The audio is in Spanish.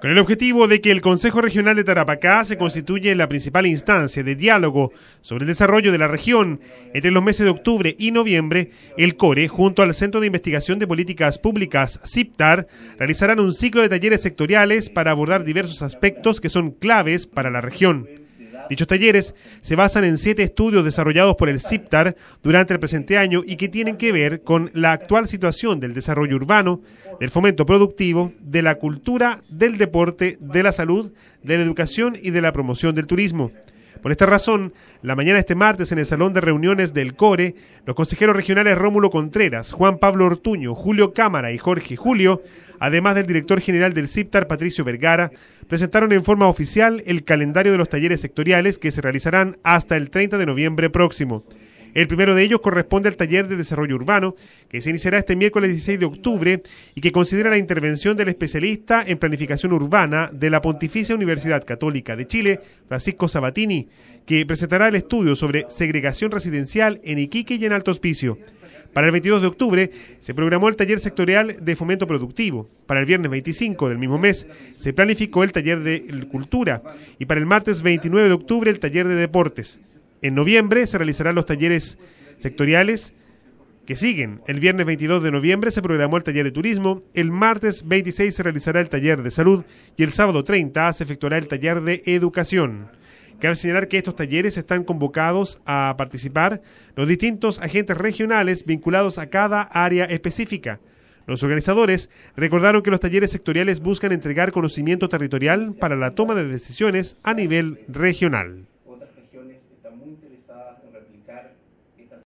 Con el objetivo de que el Consejo Regional de Tarapacá se constituya en la principal instancia de diálogo sobre el desarrollo de la región, entre los meses de octubre y noviembre, el CORE, junto al Centro de Investigación de Políticas Públicas, CIPTAR, realizarán un ciclo de talleres sectoriales para abordar diversos aspectos que son claves para la región. Dichos talleres se basan en siete estudios desarrollados por el CIPTAR durante el presente año y que tienen que ver con la actual situación del desarrollo urbano, del fomento productivo, de la cultura, del deporte, de la salud, de la educación y de la promoción del turismo. Por esta razón, la mañana de este martes en el Salón de Reuniones del CORE, los consejeros regionales Rómulo Contreras, Juan Pablo Ortuño, Julio Cámara y Jorge Julio, además del director general del CIPTAR, Patricio Vergara, presentaron en forma oficial el calendario de los talleres sectoriales que se realizarán hasta el 30 de noviembre próximo. El primero de ellos corresponde al taller de desarrollo urbano, que se iniciará este miércoles 16 de octubre y que considera la intervención del especialista en planificación urbana de la Pontificia Universidad Católica de Chile, Francisco Sabatini, que presentará el estudio sobre segregación residencial en Iquique y en Alto Hospicio. Para el 22 de octubre se programó el taller sectorial de fomento productivo. Para el viernes 25 del mismo mes se planificó el taller de cultura y para el martes 29 de octubre el taller de deportes. En noviembre se realizarán los talleres sectoriales que siguen. El viernes 22 de noviembre se programó el taller de turismo, el martes 26 se realizará el taller de salud y el sábado 30 se efectuará el taller de educación. Cabe señalar que estos talleres están convocados a participar los distintos agentes regionales vinculados a cada área específica. Los organizadores recordaron que los talleres sectoriales buscan entregar conocimiento territorial para la toma de decisiones a nivel regional.